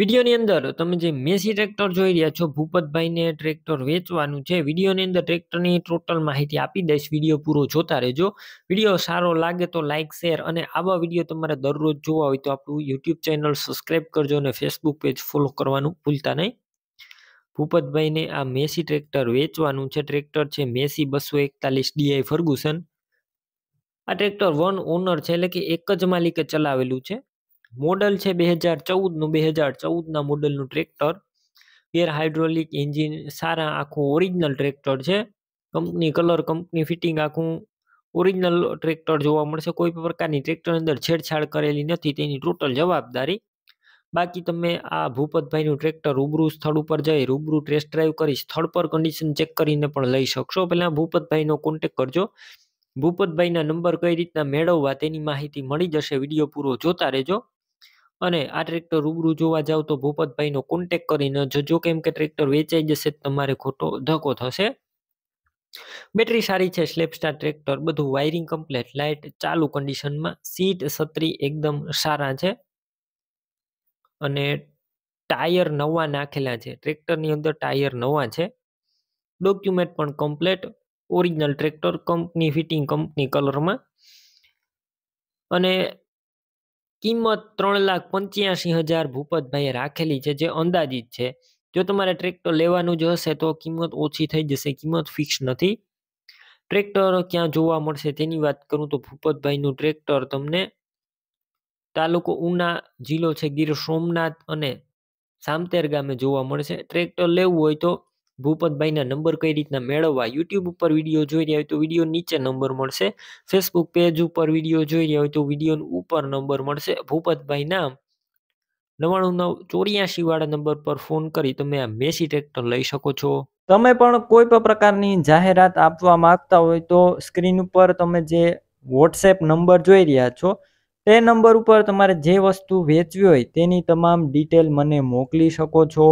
વિડીયોની અંદર તમે જે મેસી ટ્રેક્ટર જોઈ રહ્યા છો ભૂપતભાઈને ટ્રેક્ટર વેચવાનું છે વિડીયોની અંદર ટ્રેક્ટરની ટોટલ માહિતી આપી દઈશ વિડીયો પૂરો જોતા રહેજો વિડીયો સારો લાગે તો લાઇક શેર અને આવા વિડીયો તમારે દરરોજ જોવા હોય તો આપણું યુટ્યુબ ચેનલ સબસ્ક્રાઈબ કરજો અને ફેસબુક પેજ ફોલો કરવાનું ભૂલતા નહીં ભૂપતભાઈને આ મેસી ટ્રેક્ટર વેચવાનું છે ટ્રેક્ટર છે મેસી બસો એકતાલીસ ડીઆઈ ફર્ગુસન આ ટ્રેક્ટર વન ઓનર છે એટલે કે એક જ માલિકે ચલાવેલું છે મોડલ છે બે હજાર ચૌદનું બે હજાર ચૌદના મોડલનું ટ્રેક્ટર ગેર હાઇડ્રોલિક એન્જિન સારા આખું ઓરિજિનલ ટ્રેક્ટર છે કંપની કલર કંપની ફિટિંગ આખું ઓરિજિનલ ટ્રેક્ટર જોવા મળશે કોઈ પ્રકારની ટ્રેક્ટર અંદર છેડછાડ કરેલી નથી તેની ટોટલ જવાબદારી બાકી તમે આ ભૂપતભાઈનું ટ્રેક્ટર રૂબરૂ સ્થળ ઉપર જઈ રૂબરૂ ટેસ્ટ ડ્રાઈવ કરી સ્થળ પર કન્ડિશન ચેક કરીને પણ લઈ શકશો પહેલાં ભૂપતભાઈનો કોન્ટેક કરજો ભૂપતભાઈના નંબર કઈ રીતના મેળવવા તેની માહિતી મળી જશે વિડીયો પૂરો જોતા રહેજો અને આ ટ્રેક્ટર રૂબરૂ જોવા જાઓ તો ભૂપતભાઈનો કોન્ટેક કરીને જજો કેમ કે ટ્રેક્ટર વેચાઈ જશે તમારે ખોટો ધક્કો થશે બેટરી સારી છે સ્લેપસ્ટાર ટ્રેક્ટર બધું વાયરિંગ કમ્પ્લેટ લાઇટ ચાલુ કન્ડિશનમાં સીટ સત્રી એકદમ સારા છે અને ટાયર નવા નાખેલા છે ટ્રેક્ટરની અંદર ટાયર નવા છે ડોક્યુમેન્ટ પણ complete original tractor company fitting company કલરમાં અને કિંમત ત્રણ લાખ પંચ્યાસી હજાર ભૂપતભાઈએ રાખેલી છે જે અંદાજિત છે જો તમારે ટ્રેક્ટર લેવાનું જ હશે તો કિંમત ઓછી થઈ જશે કિંમત ફિક્સ નથી ટ્રેક્ટર ક્યાં જોવા મળશે તેની વાત કરું તો ભૂપતભાઈનું ટ્રેક્ટર તમને તાલુકો ઉના જિલ્લો છે ગીર સોમનાથ અને સામતેર ગામે જોવા મળશે ટ્રેક્ટર લેવું હોય તો ભૂપતભાઈના નંબર કઈ રીતના મેળવવા યુટ્યુબ ઉપર વિડીયો જોઈ રહ્યા હોય તો વિડીયો નીચે નંબર મળશે ફેસબુક પેજ ઉપર વિડીયો જોઈ રહ્યા હોય તો વિડીયો ઉપર નંબર મળશે ભૂપતભાઈના નવાણું નવ ચોર્યાસી વાળા નંબર પર ફોન કરી તમે આ મેસી ટ્રેક્ટર લઈ શકો છો તમે પણ કોઈ પણ પ્રકારની જાહેરાત આપવા માંગતા હોય તો સ્ક્રીન ઉપર તમે જે વોટ્સએપ નંબર જોઈ રહ્યા છો તે નંબર ઉપર તમારે જે વસ્તુ વેચવી હોય તેની તમામ ડિટેલ મને મોકલી શકો છો